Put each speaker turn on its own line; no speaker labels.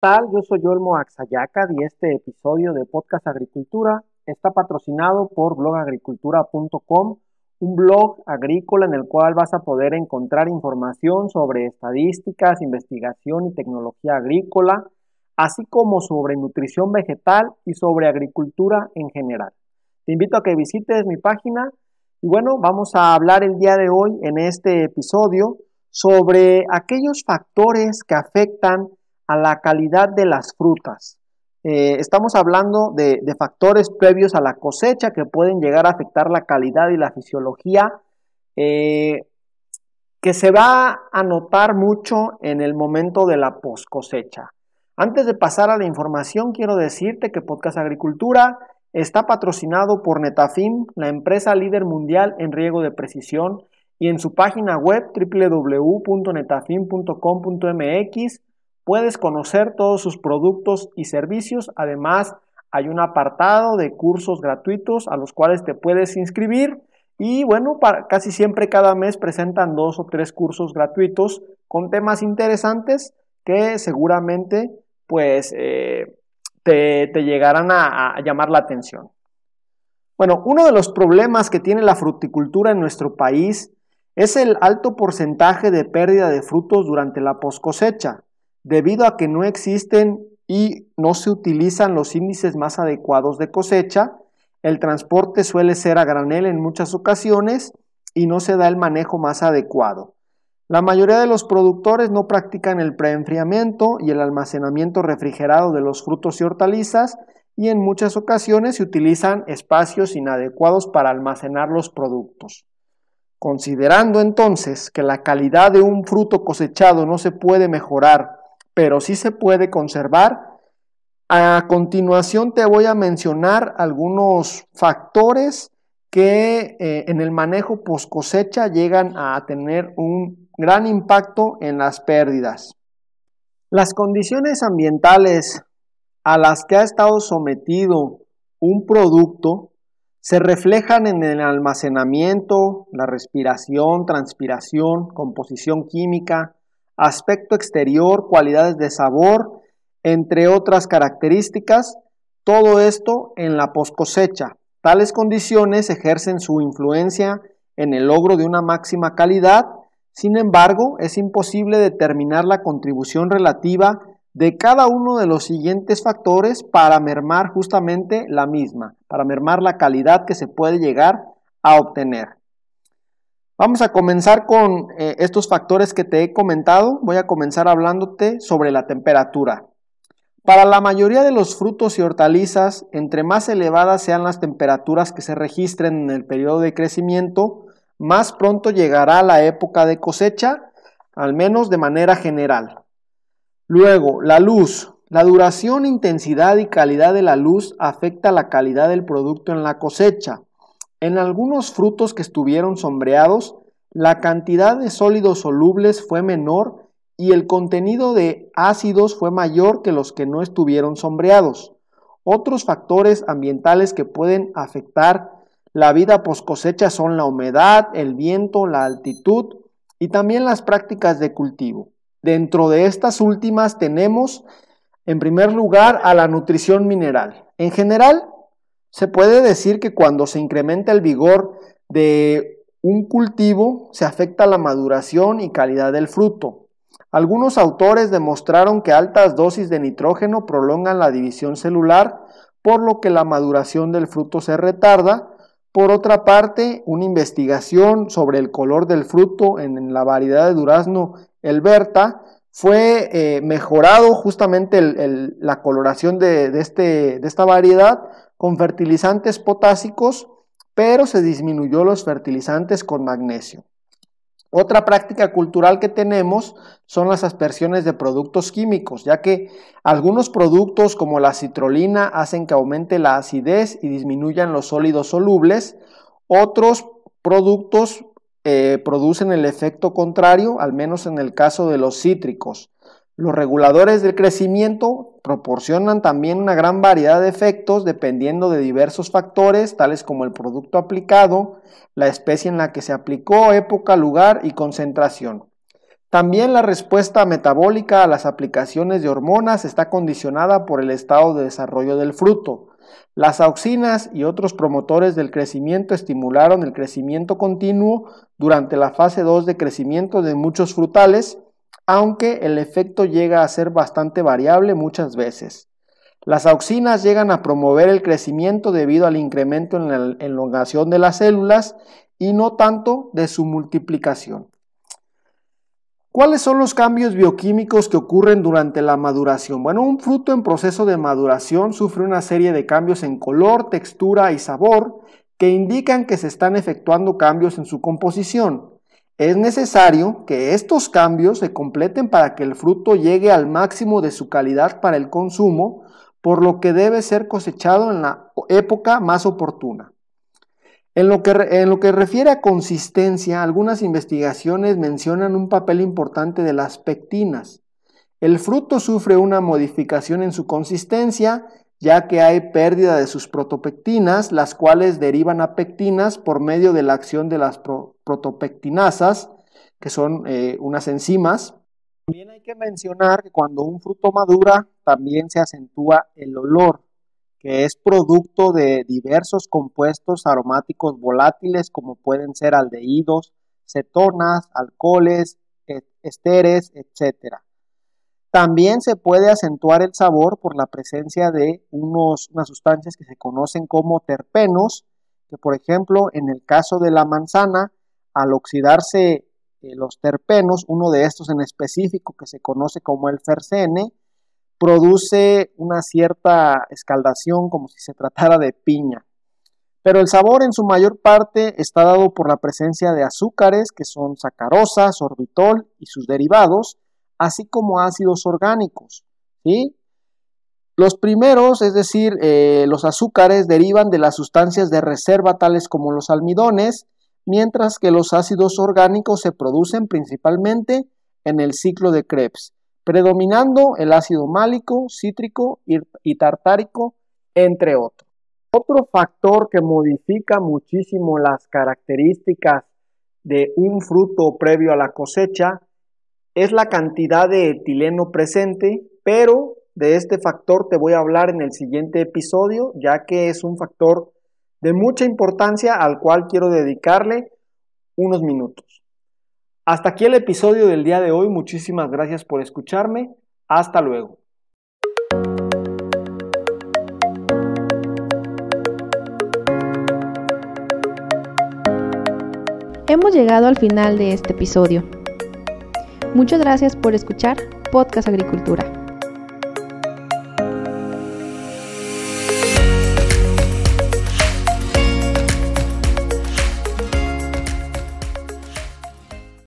tal? Yo soy Olmo Axayaca y este episodio de Podcast Agricultura está patrocinado por blogagricultura.com, un blog agrícola en el cual vas a poder encontrar información sobre estadísticas, investigación y tecnología agrícola, así como sobre nutrición vegetal y sobre agricultura en general. Te invito a que visites mi página y bueno, vamos a hablar el día de hoy en este episodio sobre aquellos factores que afectan a la calidad de las frutas. Eh, estamos hablando de, factores previos a la cosecha que pueden llegar a afectar la calidad y la fisiología, eh, que se va a notar mucho en el momento de la poscosecha. Antes de pasar a la información, quiero decirte que Podcast Agricultura está patrocinado por Netafim, la empresa líder mundial en riego de precisión, y en su página web www.netafim.com.mx Puedes conocer todos sus productos y servicios. Además, hay un apartado de cursos gratuitos a los cuales te puedes inscribir. Y bueno, casi siempre cada mes presentan dos o tres cursos gratuitos con temas interesantes que seguramente pues eh, te, llegarán a, a llamar la atención. Bueno, uno de los problemas que tiene la fruticultura en nuestro país es el alto porcentaje de pérdida de frutos durante la poscosecha. Debido a que no existen y no se utilizan los índices más adecuados de cosecha, el transporte suele ser a granel en muchas ocasiones y no se da el manejo más adecuado. La mayoría de los productores no practican el preenfriamiento y el almacenamiento refrigerado de los frutos y hortalizas y en muchas ocasiones se utilizan espacios inadecuados para almacenar los productos. Considerando entonces que la calidad de un fruto cosechado no se puede mejorar pero sí se puede conservar. A continuación te voy a mencionar algunos factores que eh, en el manejo post cosecha llegan a tener un gran impacto en las pérdidas. Las condiciones ambientales a las que ha estado sometido un producto se reflejan en el almacenamiento, la respiración, transpiración, composición química, aspecto exterior, cualidades de sabor, entre otras características, todo esto en la poscosecha. Tales condiciones ejercen su influencia en el logro de una máxima calidad, sin embargo, es imposible determinar la contribución relativa de cada uno de los siguientes factores para mermar justamente la misma, para mermar la calidad que se puede llegar a obtener. Vamos a comenzar con eh, estos factores que te he comentado. Voy a comenzar hablándote sobre la temperatura. Para la mayoría de los frutos y hortalizas, entre más elevadas sean las temperaturas que se registren en el periodo de crecimiento, más pronto llegará la época de cosecha, al menos de manera general. Luego, la luz. La duración, intensidad y calidad de la luz afecta la calidad del producto en la cosecha. En algunos frutos que estuvieron sombreados, la cantidad de sólidos solubles fue menor y el contenido de ácidos fue mayor que los que no estuvieron sombreados. Otros factores ambientales que pueden afectar la vida post cosecha son la humedad, el viento, la altitud y también las prácticas de cultivo. Dentro de estas últimas tenemos, en primer lugar, a la nutrición mineral. En general, se puede decir que cuando se incrementa el vigor de un cultivo, se afecta la maduración y calidad del fruto. Algunos autores demostraron que altas dosis de nitrógeno prolongan la división celular, por lo que la maduración del fruto se retarda. Por otra parte, una investigación sobre el color del fruto en la variedad de durazno elberta fue eh, mejorado justamente la coloración de este, esta variedad con fertilizantes potásicos, pero se disminuyó los fertilizantes con magnesio. Otra práctica cultural que tenemos son las aspersiones de productos químicos, ya que algunos productos como la citrolina hacen que aumente la acidez y disminuyan los sólidos solubles, otros productos eh, producen el efecto contrario, al menos en el caso de los cítricos. Los reguladores del crecimiento proporcionan también una gran variedad de efectos dependiendo de diversos factores, tales como el producto aplicado, la especie en la que se aplicó, época, lugar y concentración. También la respuesta metabólica a las aplicaciones de hormonas está condicionada por el estado de desarrollo del fruto. Las auxinas y otros promotores del crecimiento estimularon el crecimiento continuo durante la fase 2 de crecimiento de muchos frutales aunque el efecto llega a ser bastante variable muchas veces. Las auxinas llegan a promover el crecimiento debido al incremento en la elongación de las células y no tanto de su multiplicación. ¿Cuáles son los cambios bioquímicos que ocurren durante la maduración? Bueno, un fruto en proceso de maduración sufre una serie de cambios en color, textura y sabor que indican que se están efectuando cambios en su composición. Es necesario que estos cambios se completen para que el fruto llegue al máximo de su calidad para el consumo, por lo que debe ser cosechado en la época más oportuna. En lo, que, en lo que refiere a consistencia, algunas investigaciones mencionan un papel importante de las pectinas. El fruto sufre una modificación en su consistencia ya que hay pérdida de sus protopectinas, las cuales derivan a pectinas por medio de la acción de las protopectinasas, que son eh, unas enzimas. También hay que mencionar que cuando un fruto madura también se acentúa el olor, que es producto de diversos compuestos aromáticos volátiles como pueden ser aldehídos, cetonas, alcoholes, e, esteres, etc. También se puede acentuar el sabor por la presencia de unas sustancias que se conocen como terpenos, que por ejemplo en el caso de la manzana, al oxidarse eh, los terpenos, uno de estos en específico que se conoce como el fercene, produce una cierta escaldación como si se tratara de piña. Pero el sabor en su mayor parte está dado por la presencia de azúcares que son sacarosa, sorbitol y sus derivados, así como ácidos orgánicos. Los primeros, es decir, eh, los azúcares, derivan de las sustancias de reserva tales como los almidones, mientras que los ácidos orgánicos se producen principalmente en el ciclo de Krebs, predominando el ácido málico, cítrico y tartárico, entre otros. Otro factor que modifica muchísimo las características de un fruto previo a la cosecha es la cantidad de etileno presente, pero de este factor te voy a hablar en el siguiente episodio, ya que es un factor de mucha importancia al cual quiero dedicarle unos minutos. Hasta aquí el episodio del día de hoy, muchísimas gracias por escucharme, hasta luego. Hemos llegado al final de este episodio. Muchas gracias por escuchar Podcast Agricultura.